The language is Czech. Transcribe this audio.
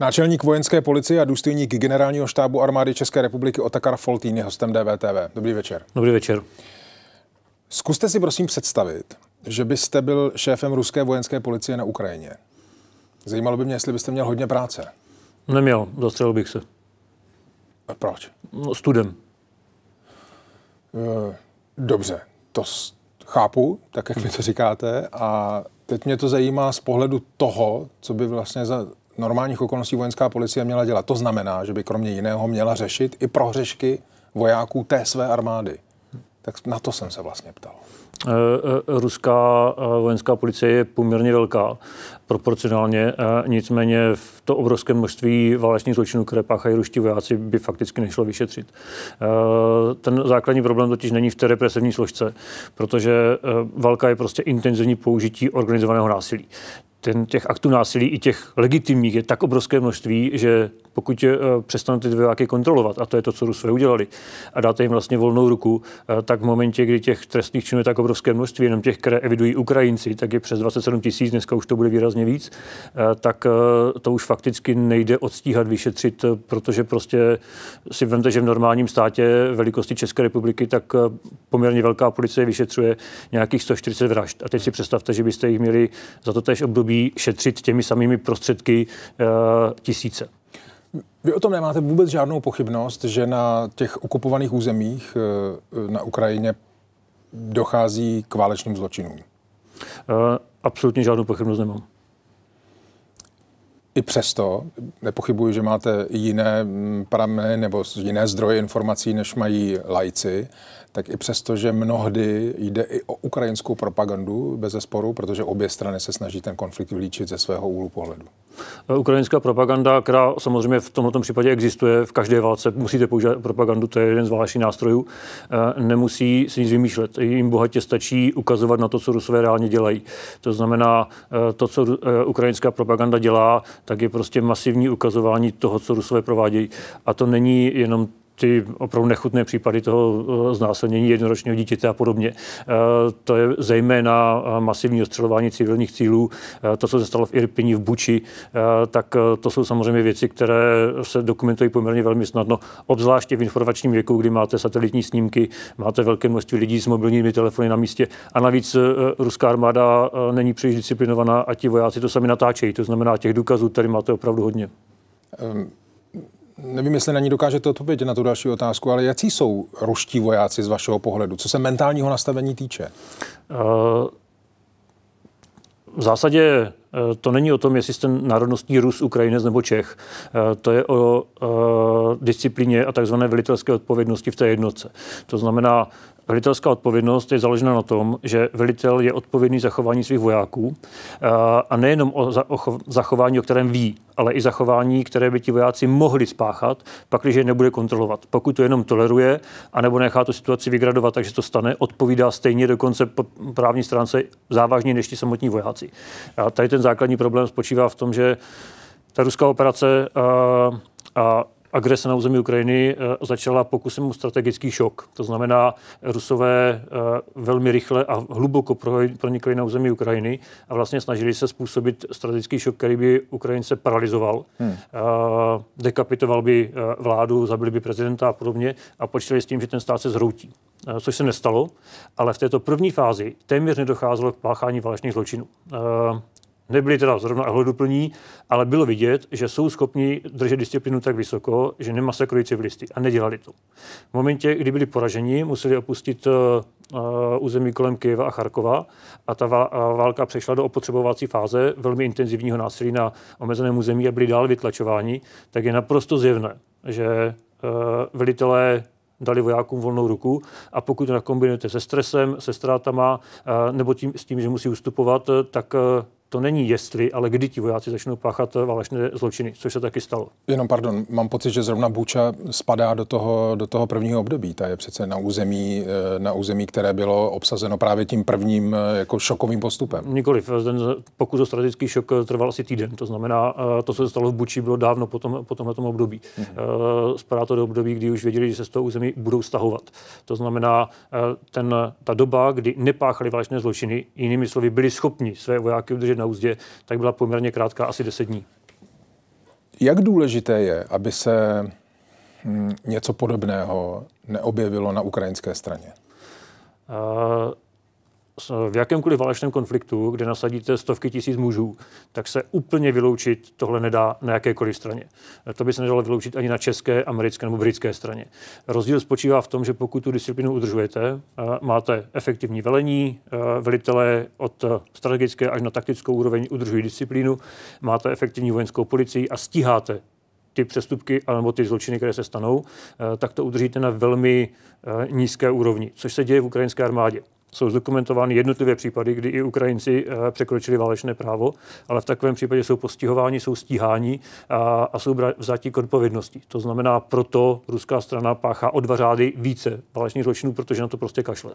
Náčelník vojenské policie a důstojník generálního štábu armády České republiky Otakar Foltín je hostem DVTV. Dobrý večer. Dobrý večer. Zkuste si prosím představit, že byste byl šéfem ruské vojenské policie na Ukrajině. Zajímalo by mě, jestli byste měl hodně práce. Neměl, zastřelil bych se. A proč? No, studem. Eh, dobře, to chápu, tak jak mi to říkáte. A teď mě to zajímá z pohledu toho, co by vlastně za normálních okolností vojenská policie měla dělat. To znamená, že by kromě jiného měla řešit i prohřešky vojáků té své armády. Tak na to jsem se vlastně ptal. Eh, eh, ruská eh, vojenská policie je poměrně velká proporcionálně, nicméně v to obrovské množství válečných zločinů, které páchají ruští vojáci, by fakticky nešlo vyšetřit. Ten základní problém totiž není v té represivní složce, protože válka je prostě intenzivní použití organizovaného násilí ten, těch aktů násilí, i těch legitimních, je tak obrovské množství, že pokud je eh, přestanou ty vojáky kontrolovat, a to je to, co Rusové udělali, a dáte jim vlastně volnou ruku, eh, tak v momentě, kdy těch trestných činů je tak obrovské množství, jenom těch, které evidují Ukrajinci, tak je přes 27 tisíc, dneska už to bude výrazně víc, eh, tak to už fakticky nejde odstíhat, vyšetřit, protože prostě si vemte, že v normálním státě velikosti České republiky tak poměrně velká policie vyšetřuje nějakých 140 vražd. A teď si představte, že byste jich měli za to též období šetřit těmi samými prostředky eh, tisíce. Vy o tom nemáte vůbec žádnou pochybnost, že na těch okupovaných územích eh, na Ukrajině dochází k válečným zločinům? Eh, absolutně žádnou pochybnost nemám. I přesto nepochybuji, že máte jiné mm, prameny nebo jiné zdroje informací, než mají lajci, tak i přesto, že mnohdy jde i o ukrajinskou propagandu bez zesporu, protože obě strany se snaží ten konflikt vylíčit ze svého úhlu pohledu. Eh, ukrajinská propaganda, která samozřejmě v tomto případě existuje, v každé válce musíte používat propagandu, to je jeden z vašich nástrojů, eh, nemusí si nic vymýšlet. Jim bohatě stačí ukazovat na to, co Rusové reálně dělají. To znamená, eh, to, co ukrajinská propaganda dělá, tak je prostě masivní ukazování toho, co Rusové provádějí. A to není jenom ty opravdu nechutné případy toho eh, znásilnění jednoročního dítěte a podobně. Eh, to je zejména eh, masivní ostřelování civilních cílů, to, co se stalo v Irpini, v Buči, tak to jsou samozřejmě věci, které se dokumentují poměrně velmi snadno, obzvláště v informačním věku, kdy máte satelitní snímky, máte velké množství lidí s mobilními telefony na místě a navíc ruská armáda není příliš disciplinovaná a ti vojáci to sami natáčejí. To znamená, těch důkazů tady máte opravdu hodně. Um nevím, jestli na ní dokážete odpovědět na tu další otázku, ale jaký jsou ruští vojáci z vašeho pohledu, co se mentálního nastavení týče? Uh, v zásadě Eh, to není o tom, jestli jste národnostní Rus, Ukrajinec nebo Čech. Eh, to je o eh, disciplíně a takzvané velitelské odpovědnosti v té jednotce. To znamená, Velitelská odpovědnost je založena na tom, že velitel je odpovědný za chování svých vojáků a nejenom o, za, zachování, o kterém ví, ale i zachování, které by ti vojáci mohli spáchat, pakliže je nebude kontrolovat. Pokud to jenom toleruje, anebo nechá tu situaci vygradovat, takže to stane, odpovídá stejně dokonce po právní stránce závažně než ti samotní vojáci. A tady ten ten základní problém spočívá v tom, že ta ruská operace a, a agrese na území Ukrajiny e, začala pokusem o strategický šok. To znamená, Rusové e, velmi rychle a hluboko pronikli na území Ukrajiny a vlastně snažili se způsobit strategický šok, který by Ukrajince paralizoval. Hmm. Dekapitoval by e, vládu, zabili by prezidenta a podobně a počítali s tím, že ten stát se zhroutí. Což se nestalo, ale v této první fázi téměř nedocházelo k páchání válečných zločinů. Nebyli teda zrovna ohleduplní, ale bylo vidět, že jsou schopni držet disciplinu tak vysoko, že nemasakrují civilisty a nedělali to. V momentě, kdy byli poraženi, museli opustit eh, eh, území uh, kolem Kyjeva a Charkova a ta válka přešla do opotřebovací fáze velmi intenzivního násilí na omezeném území a byli dál vytlačováni, tak je naprosto zjevné, že uh, velitelé dali vojákům volnou ruku a pokud to nakombinujete se stresem, se ztrátama nebo tím, s tím, že musí ustupovat, tak to není jestli, ale kdy ti vojáci začnou páchat eh, válečné zločiny, což se taky stalo. Jenom pardon, mám pocit, že zrovna Buča spadá do toho, do toho prvního období. Ta je přece na území, eh, na území, které bylo obsazeno právě tím prvním eh, jako šokovým postupem. Nikoliv. Ten pokus o strategický šok trval asi týden. To znamená, to, co se stalo v Buči, bylo dávno po, tom, po tomhle období. Mm-hmm. Spadá to do období, kdy už věděli, že se z toho území budou stahovat. To znamená, ten, ta doba, kdy nepáchali válečné zločiny, jinými slovy, byli schopni své vojáky udržet na úzdě, tak byla poměrně krátká, asi 10 dní. Jak důležité je, aby se hm, něco podobného neobjevilo na ukrajinské straně? Uh v jakémkoliv válečném konfliktu, kde nasadíte stovky tisíc mužů, tak se úplně vyloučit tohle nedá na jakékoliv straně. To by se nedalo vyloučit ani na české, americké nebo britské straně. Rozdíl spočívá v tom, že pokud tu disciplínu udržujete, máte efektivní velení, velitelé od strategické až na taktickou úroveň udržují disciplínu, máte efektivní vojenskou policii a stíháte ty přestupky nebo ty zločiny, které se stanou, tak to udržíte na velmi nízké úrovni, což se děje v ukrajinské armádě jsou zdokumentovány jednotlivé případy, kdy i Ukrajinci eh, překročili válečné právo, ale v takovém případě jsou postihováni, jsou stíháni a, a jsou vzáti k odpovědnosti. To znamená, proto ruská strana páchá o dva řády více válečných zločinů, protože na to prostě kašle.